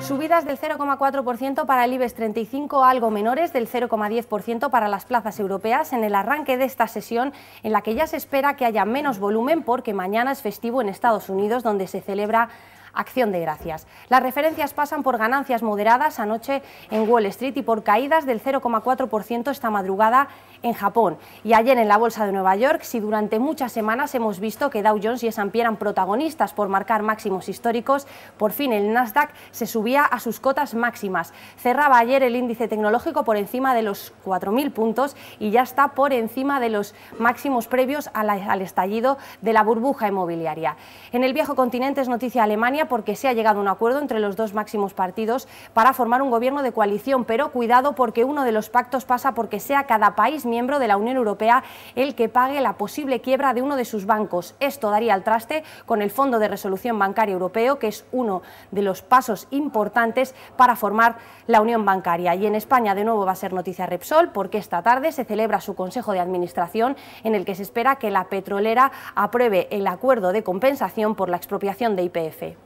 Subidas del 0,4% para el IBEX 35, algo menores del 0,10% para las plazas europeas en el arranque de esta sesión, en la que ya se espera que haya menos volumen porque mañana es festivo en Estados Unidos, donde se celebra acción de gracias. Las referencias pasan por ganancias moderadas anoche en Wall Street y por caídas del 0,4% esta madrugada en Japón. Y ayer en la Bolsa de Nueva York, si durante muchas semanas hemos visto que Dow Jones y S&P eran protagonistas por marcar máximos históricos, por fin el Nasdaq se subía a sus cotas máximas. Cerraba ayer el índice tecnológico por encima de los 4.000 puntos y ya está por encima de los máximos previos al, estallido de la burbuja inmobiliaria. En el viejo continente es noticia Alemania porque se ha llegado a un acuerdo entre los dos máximos partidos para formar un gobierno de coalición, pero cuidado porque uno de los pactos pasa porque sea cada país miembro de la Unión Europea el que pague la posible quiebra de uno de sus bancos. Esto daría al traste con el Fondo de Resolución Bancaria Europeo, que es uno de los pasos importantes para formar la Unión Bancaria. Y en España de nuevo va a ser noticia Repsol porque esta tarde se celebra su Consejo de Administración en el que se espera que la petrolera apruebe el acuerdo de compensación por la expropiación de IPF.